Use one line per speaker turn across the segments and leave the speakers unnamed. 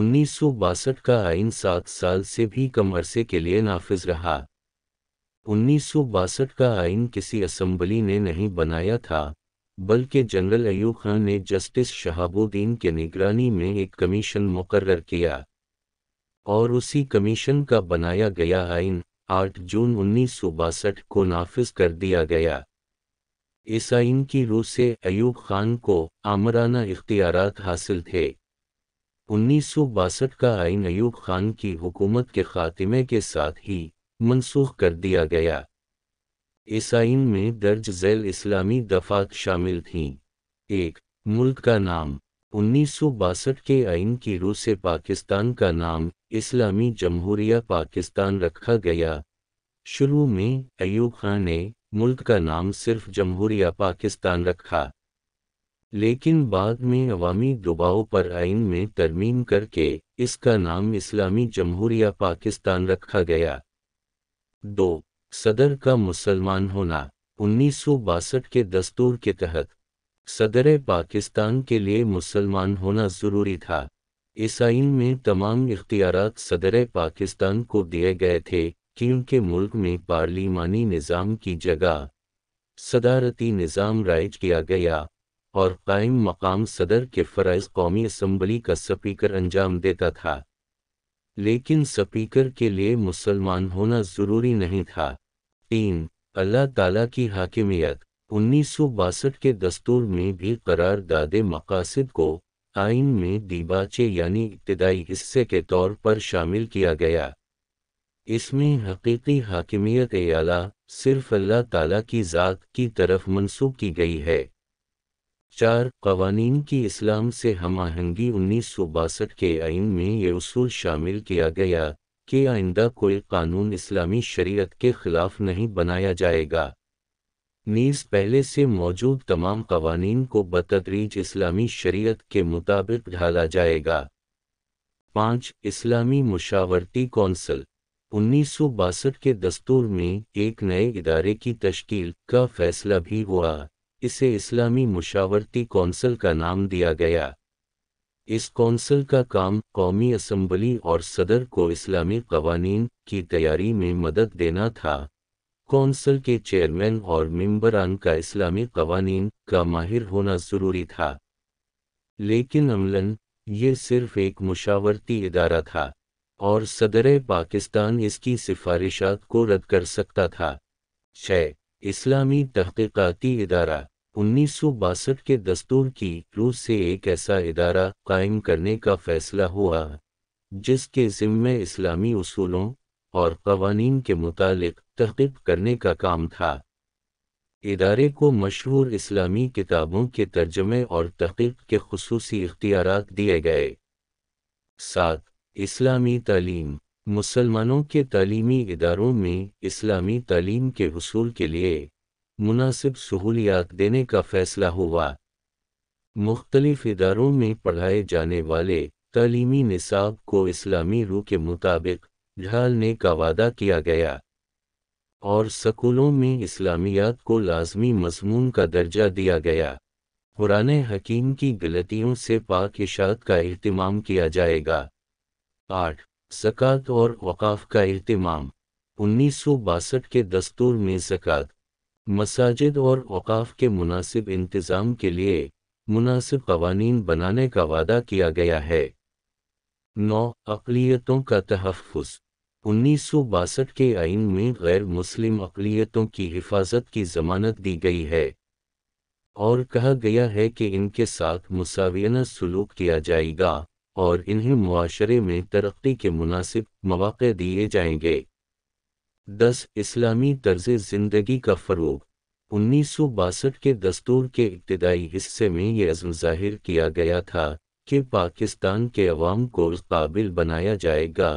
उन्नीस का आइन सात साल से भी कम अरसे के लिए नाफिज रहा उन्नीस का आइन किसी असम्बली ने नहीं बनाया था बल्कि जनरल अयूब खान ने जस्टिस शहाबुद्दीन के निगरानी में एक कमीशन मुकर्र किया और उसी कमीशन का बनाया गया आइन 8 जून उन्नीस को नाफिज कर दिया गया इस आइन की रूह से अयूब खान को आमराना इख्तियार हासिल थे उन्नीस का आइन अयूब खान की हुकूमत के खात्मे के साथ ही मनसूख कर दिया गया इस आइन में दर्ज झैल इस्लामी दफात शामिल थीं एक मुल्क का नाम उन्नीस के आइन की रूह से पाकिस्तान का नाम इस्लामी जमहूरिया पाकिस्तान रखा गया शुरू में अयूब खान ने मुल्क का नाम सिर्फ जमहूरिया पाकिस्तान रखा लेकिन बाद में अवामी दबाव पर आइन में तरमीम करके इसका नाम इस्लामी जमहूरिया पाकिस्तान रखा गया दो सदर का मुसलमान होना उन्नीस के दस्तूर के तहत सदर पाकिस्तान के लिए मुसलमान होना ज़रूरी था इस आइन में तमाम इख्तियार सदर पाकिस्तान को दिए गए थे क्योंकि मुल्क में पार्लिमानी निज़ाम की जगह सदारती निज़ाम राइज किया गया और कायम मकाम सदर के फ़रज़ कौमी असम्बली का स्पीकर अंजाम देता था लेकिन स्पीकर के लिए मुसलमान होना ज़रूरी नहीं था तीन अल्लाह ताला की हाकिमियत उन्नीस के दस्तूर में भी करार दादे मकासद को आइन में दीबाचे यानी इब्तदाई हिस्से के तौर पर शामिल किया गया इसमें हकीकी हाकिमियत आला सिर्फ अल्लाह ताला की ज़ात की तरफ मंसूब की गई है चार कवानीन की इस्लाम से हम आहंगी उन्नीस के आइन में ये उसूल शामिल किया गया कि आइंदा कोई कानून इस्लामी शरीयत के खिलाफ नहीं बनाया जाएगा नीज पहले से मौजूद तमाम कवानीन को बतदरीज इस्लामी शरीयत के मुताबिक ढाला जाएगा पाँच इस्लामी मुशावरती कौंसल उन्नीस के दस्तूर में एक नए इदारे की तश्कील का फैसला भी हुआ इसे इस्लामी मुशावरती कौंसिल का नाम दिया गया इस कौंसिल का काम कौमी असम्बली और सदर को इस्लामी कवानी की तैयारी में मदद देना था कौंसिल के चेयरमैन और मेम्बरान का इस्लामी कवानी का माहिर होना ज़रूरी था लेकिन अमलन ये सिर्फ एक मुशावरती इदारा था और सदर पाकिस्तान इसकी सिफारिशात को रद्द कर सकता था छ इस्लामी तहकीकती इदारा उन्नीस के दस्तूर की रूस से एक ऐसा इदारा कायम करने का फैसला हुआ जिसके जिम्मे इस्लामी उसूलों और कवानीन के मुतालिक तहकीब करने का काम था इदारे को मशहूर इस्लामी किताबों के तर्जमे और तहकीक के खसूस इख्तियार दिए गए साथ इस्लामी तालीम मुसलमानों के तालीमी इदारों में इस्लामी तालीम के हसूल के लिए मुनासिब सहूलियात देने का फैसला हुआ मुख्तलिफ इदारों में पढ़ाए जाने वाले तलीमी निसाब को इस्लामी रू के मुताबिक ढालने का वादा किया गया और स्कूलों में इस्लामियात को लाजमी मजमून का दर्जा दिया गया कुरान हकीम की गलतियों से पाक इशात का अहतमाम किया जाएगा आठ जक़ात और वक़ाफ़ का अहतमाम उन्नीस सौ बासठ के दस्तूर में जक़ात मसाजिद और अवकाफ के मुनासिब इंतज़ाम के लिए मुनासिब कवानीन बनाने का वादा किया गया है नौ अकलीतों का तहफ़ उन्नीस सौ बासठ के आइन में गैर मुस्लिम अकलीतों की हिफाजत की जमानत दी गई है और कहा गया है कि इनके साथ मुसावियाना सलूक किया जाएगा और इन्हें मुआरे में तरक्की के मुनासिब मौाक़े दिए जाएंगे दस इस्लामी तर्ज ज़िंदगी का फ़रोग उन्नीस सौ बासठ के दस्तूर के इब्तदाई हिस्से में ये अज़म जाहिर किया गया था कि पाकिस्तान के अवाम को काबिल बनाया जाएगा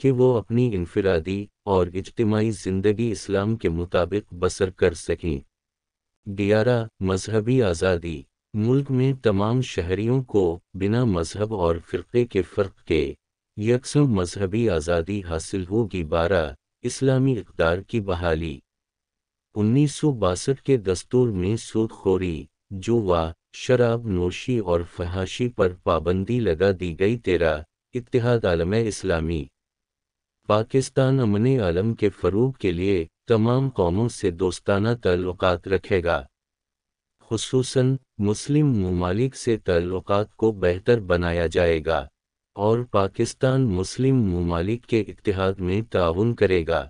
कि वो अपनी इनफरादी और इजतमाही ज़िंदगी इस्लाम के मुताबिक बसर कर सकें ग्यारह मजहबी आज़ादी मुल्क में तमाम शहरीों को बिना मजहब और फ़िरक़े के फ़र्क के यकसम मजहबी आज़ादी हासिल होगी बारह इस्लामी इकदार की बहाली उन्नीस सौ के दस्तूर में सूदखोरी जुआ शराब नोशी और फहाशी पर पाबंदी लगा दी गई तेरा इतिहाद आलम इस्लामी पाकिस्तान अमन आलम के फरूग के लिए तमाम कौमों से दोस्ताना तल्लक रखेगा खसूस मुस्लिम ममालिक से तल्लक को बेहतर बनाया जाएगा और पाकिस्तान मुस्लिम ममालिक के इतिहाद में ताउन करेगा